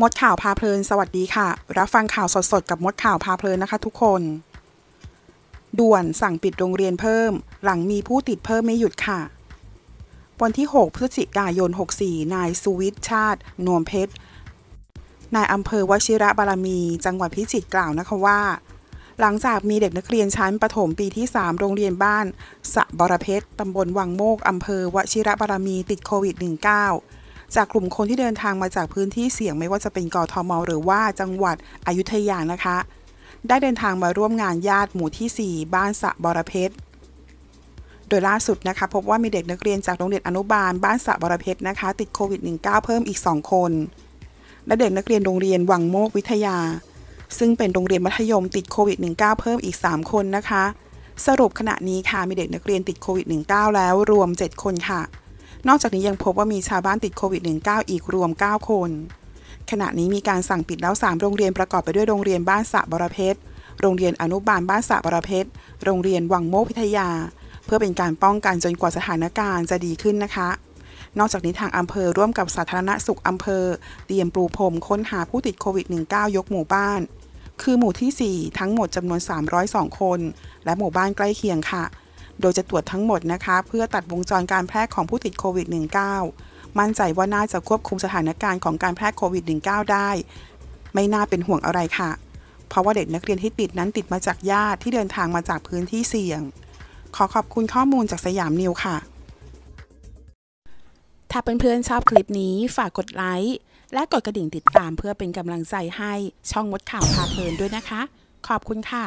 มดข่าวพาเพลินสวัสดีค่ะ รับฟังข่าวสดๆกับมดข่าวพาเพลินนะคะ ทุกคน ด่วนสั่งปิดโรงเรียนเพิ่ม หลังมีผู้ติดเพิ่มไม่หยุดค่ะ วันที่ 6พฤศจิกายน 64 นายสุวิทย์ชาติ นวมเพชรนายอำเภอวชิระบารมี จังหวัดพิจิตรกล่าวนะคะว่า หลังจากมีเด็กนักเรียนชั้นประถมปีที่ 3 โรงเรียนบ้านสะบรเพชรตำบลวังโมกอำเภอวชิระบารมีติดโควิด -19 จากกลุ่มคนที่เดินทางมาจากพื้นที่เสี่ยงไม่ว่าจะเป็นกทมหรือว่าจังหวัดอยุธยานะคะ ได้เดินทางมาร่วมงานญาติหมู่ที่ 4 บ้านสะบรเพชรโดยล่าสุดนะคะพบว่ามีเด็กนักเรียนจากโรงเรียนอนุบาลบ้านสะบรเพชรนะคะ ติดโควิด -19 เพิ่มอีก 2 คนและเด็กนักเรียนโรงเรียนวังโมกวิทยาซึ่งเป็นโรงเรียนมัธยมติดโควิด -19 เพิ่มอีก 3 คนนะคะ สรุปขณะนี้ค่ะมีเด็กนักเรียนติดโควิด -19 แล้วรวม 7 คนค่ะนอกจากนี้ยังพบว่ามีชาวบ้านติดโควิด -19 อีกรวม 9 คน ขณะนี้มีการสั่งปิดแล้ว 3 โรงเรียนประกอบไปด้วยโรงเรียนบ้านสะบรเพชรโรงเรียนอนุบาลบ้านสะบรเพชรโรงเรียนวังโมกพิทยา เพื่อเป็นการป้องกันจนกว่าสถานการณ์จะดีขึ้นนะคะ นอกจากนี้ทางอำเภอร่วมกับสาธารณสุขอำเภอเตรียมปลูพรมค้นหาผู้ติดโควิด -19 ยกหมู่บ้าน คือหมู่ที่ 4 ทั้งหมดจำนวน 302 คน และหมู่บ้านใกล้เคียงค่ะโดยจะตรวจทั้งหมดนะคะเพื่อตัดวงจรการแพร่ของผู้ติดโควิด -19 มั่นใจว่าน่าจะควบคุมสถานการณ์ของการแพร่โควิด -19 ได้ ไม่น่าเป็นห่วงอะไรค่ะ เพราะว่าเด็กนักเรียนที่ติดนั้นติดมาจากญาติที่เดินทางมาจากพื้นที่เสี่ยง ขอขอบคุณข้อมูลจากสยามนิวค่ะ ถ้าเพื่อนๆชอบคลิปนี้ฝากกดไลค์ และกดกระดิ่งติดตามเพื่อเป็นกำลังใจให้ช่องมดข่าวพาเพลินด้วยนะคะ ขอบคุณค่ะ